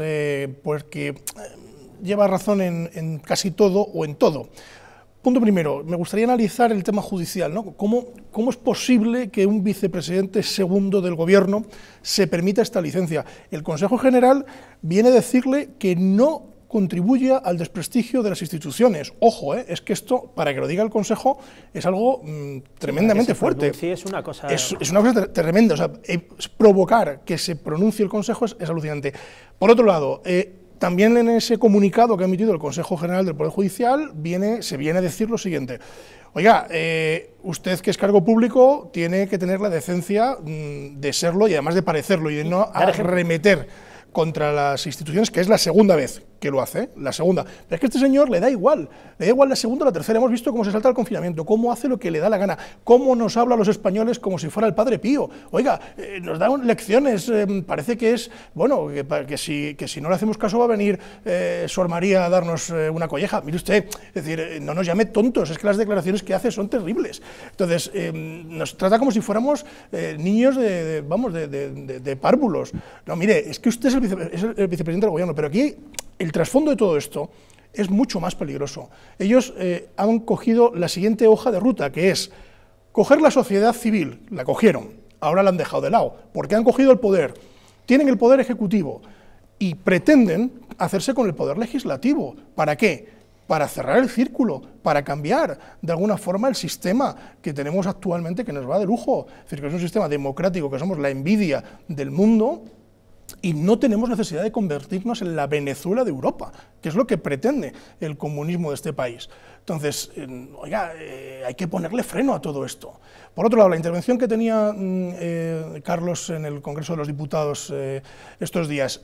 Eh, ...pues que eh, lleva razón en, casi todo o en todo. Punto primero, me gustaría analizar el tema judicial. ¿no? ¿Cómo, ¿Cómo es posible que un vicepresidente segundo del Gobierno se permita esta licencia? El Consejo General viene a decirle que no contribuye al desprestigio de las instituciones. Ojo, eh, es que esto, para que lo diga el Consejo, es algo mm, tremendamente fuerte. Sí, es una cosa... Es, una cosa tremenda. O eh, provocar que se pronuncie el Consejo es, alucinante. Por otro lado, eh, también en ese comunicado que ha emitido el Consejo General del Poder Judicial viene, se viene a decir lo siguiente. Oiga, usted que es cargo público tiene que tener la decencia mm, de serlo y además de parecerlo y de no arremeter contra las instituciones, que es la segunda vez que lo hace, la segunda. Pero es que este señor le da igual, le da igual la segunda o la tercera. Hemos visto cómo se salta el confinamiento, cómo hace lo que le da la gana, cómo nos habla a los españoles como si fuera el padre Pío. Oiga, eh, nos da lecciones, eh, parece que es, bueno, que, si, que si no le hacemos caso va a venir eh, Sor María a darnos eh, una colleja. Mire usted, es decir, no nos llame tontos, es que las declaraciones que hace son terribles. Entonces, nos trata como si fuéramos niños de, vamos, de, de, párvulos. No, mire, es que usted es el vicepresidente del gobierno, pero aquí el trasfondo de todo esto es mucho más peligroso. Ellos eh, han cogido la siguiente hoja de ruta, que es coger la sociedad civil, la cogieron, ahora la han dejado de lado, porque han cogido el poder, tienen el poder ejecutivo y pretenden hacerse con el poder legislativo. ¿Para qué? para cerrar el círculo, para cambiar de alguna forma el sistema que tenemos actualmente que nos va de lujo. Es decir, que es un sistema democrático que somos la envidia del mundo y no tenemos necesidad de convertirnos en la Venezuela de Europa, que es lo que pretende el comunismo de este país. Entonces, oiga, eh, hay que ponerle freno a todo esto. Por otro lado, la intervención que tenía mm, eh, Carlos en el Congreso de los Diputados eh, estos días